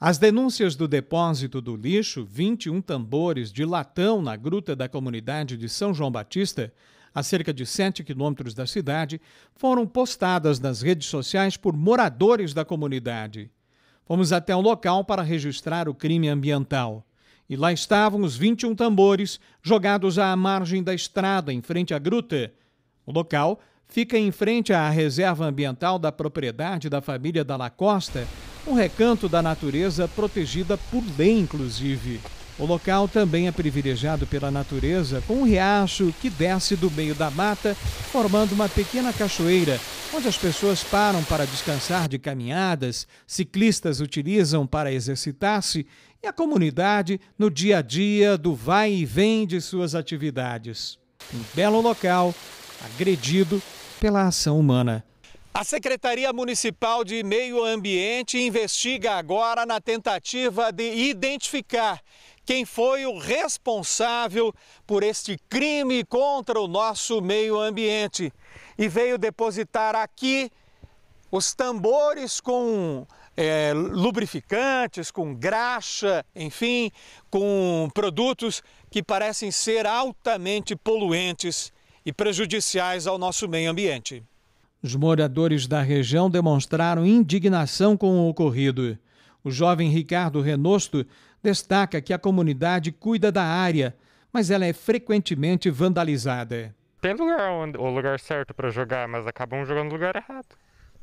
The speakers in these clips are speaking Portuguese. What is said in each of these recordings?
As denúncias do depósito do lixo, 21 tambores de latão na gruta da comunidade de São João Batista, a cerca de 7 quilômetros da cidade, foram postadas nas redes sociais por moradores da comunidade. Fomos até o local para registrar o crime ambiental. E lá estavam os 21 tambores jogados à margem da estrada, em frente à gruta. O local fica em frente à reserva ambiental da propriedade da família Lacosta, um recanto da natureza protegida por lei, inclusive. O local também é privilegiado pela natureza, com um riacho que desce do meio da mata, formando uma pequena cachoeira, onde as pessoas param para descansar de caminhadas, ciclistas utilizam para exercitar-se e a comunidade no dia a dia do vai e vem de suas atividades. Um belo local, agredido pela ação humana. A Secretaria Municipal de Meio Ambiente investiga agora na tentativa de identificar quem foi o responsável por este crime contra o nosso meio ambiente. E veio depositar aqui os tambores com é, lubrificantes, com graxa, enfim, com produtos que parecem ser altamente poluentes e prejudiciais ao nosso meio ambiente. Os moradores da região demonstraram indignação com o ocorrido. O jovem Ricardo Renosto destaca que a comunidade cuida da área, mas ela é frequentemente vandalizada. Tem lugar onde, o lugar certo para jogar, mas acabam jogando no lugar errado.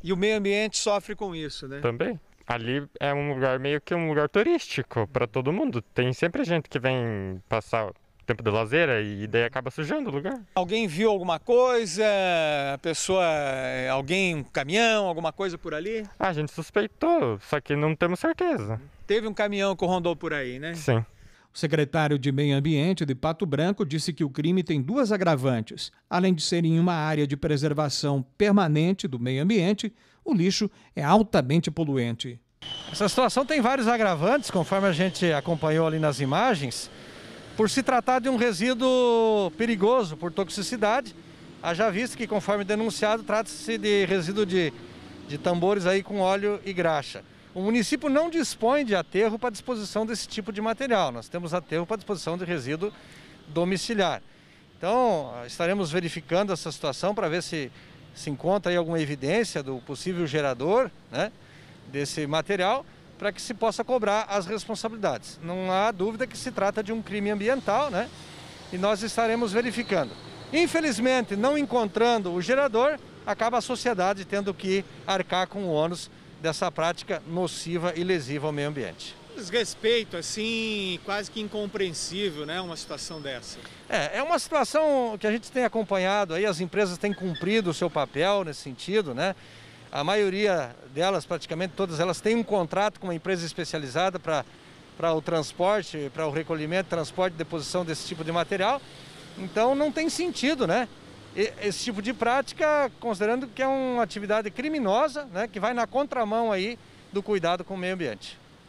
E o meio ambiente sofre com isso, né? Também. Ali é um lugar meio que um lugar turístico para todo mundo. Tem sempre gente que vem passar tempo de lazer e daí acaba sujando o lugar. Alguém viu alguma coisa? A pessoa, alguém, um caminhão, alguma coisa por ali? Ah, a gente suspeitou, só que não temos certeza. Teve um caminhão que rondou por aí, né? Sim. O secretário de Meio Ambiente de Pato Branco disse que o crime tem duas agravantes. Além de ser em uma área de preservação permanente do meio ambiente, o lixo é altamente poluente. Essa situação tem vários agravantes, conforme a gente acompanhou ali nas imagens. Por se tratar de um resíduo perigoso por toxicidade, haja visto que, conforme denunciado, trata-se de resíduo de, de tambores aí com óleo e graxa. O município não dispõe de aterro para disposição desse tipo de material. Nós temos aterro para disposição de resíduo domiciliar. Então, estaremos verificando essa situação para ver se se encontra aí alguma evidência do possível gerador né, desse material para que se possa cobrar as responsabilidades. Não há dúvida que se trata de um crime ambiental, né? E nós estaremos verificando. Infelizmente, não encontrando o gerador, acaba a sociedade tendo que arcar com o ônus dessa prática nociva e lesiva ao meio ambiente. Desrespeito, assim, quase que incompreensível, né? Uma situação dessa. É, é uma situação que a gente tem acompanhado aí, as empresas têm cumprido o seu papel nesse sentido, né? A maioria delas, praticamente todas elas, têm um contrato com uma empresa especializada para para o transporte, para o recolhimento, transporte, e deposição desse tipo de material. Então não tem sentido, né? Esse tipo de prática, considerando que é uma atividade criminosa, né, que vai na contramão aí do cuidado com o meio ambiente.